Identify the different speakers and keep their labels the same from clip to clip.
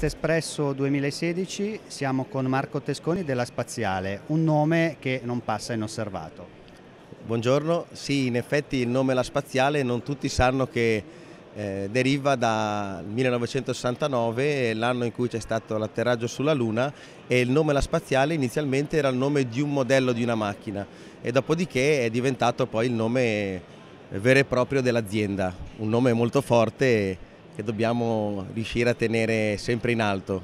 Speaker 1: Podcast Espresso 2016 siamo con Marco Tesconi della Spaziale, un nome che non passa inosservato.
Speaker 2: Buongiorno, sì in effetti il nome La Spaziale non tutti sanno che eh, deriva dal 1969, l'anno in cui c'è stato l'atterraggio sulla Luna e il nome La Spaziale inizialmente era il nome di un modello di una macchina e dopodiché è diventato poi il nome vero e proprio dell'azienda, un nome molto forte che dobbiamo riuscire a tenere sempre in alto.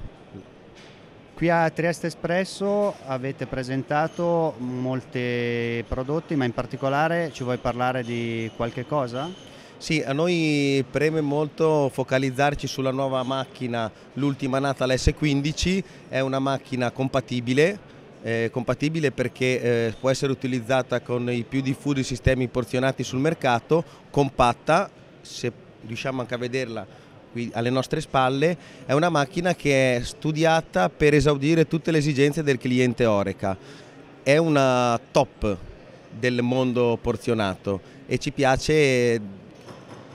Speaker 1: Qui a Trieste Espresso avete presentato molti prodotti,
Speaker 2: ma in particolare ci vuoi parlare di qualche cosa? Sì, a noi preme molto focalizzarci sulla nuova macchina, l'ultima nata, l'S15, è una macchina compatibile, eh, compatibile perché eh, può essere utilizzata con i più diffusi sistemi porzionati sul mercato, compatta, se riusciamo anche a vederla qui alle nostre spalle, è una macchina che è studiata per esaudire tutte le esigenze del cliente Oreca. È una top del mondo porzionato e ci piace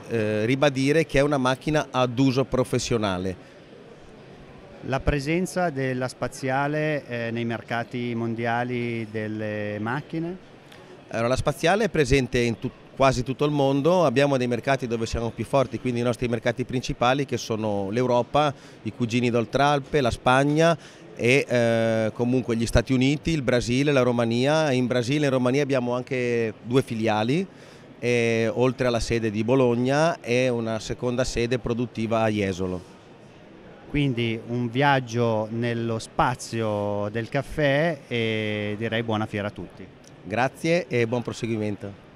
Speaker 2: eh, ribadire che è una macchina ad uso professionale.
Speaker 1: La presenza della
Speaker 2: spaziale eh, nei mercati mondiali delle macchine? Allora, la spaziale è presente in, tut quasi tutto il mondo, abbiamo dei mercati dove siamo più forti, quindi i nostri mercati principali che sono l'Europa, i cugini d'Oltralpe, la Spagna e eh, comunque gli Stati Uniti, il Brasile, la Romania. In Brasile e in Romania abbiamo anche due filiali, e, oltre alla sede di Bologna e una seconda sede produttiva a Jesolo. Quindi un viaggio nello
Speaker 1: spazio del caffè e direi buona fiera a tutti. Grazie e buon proseguimento.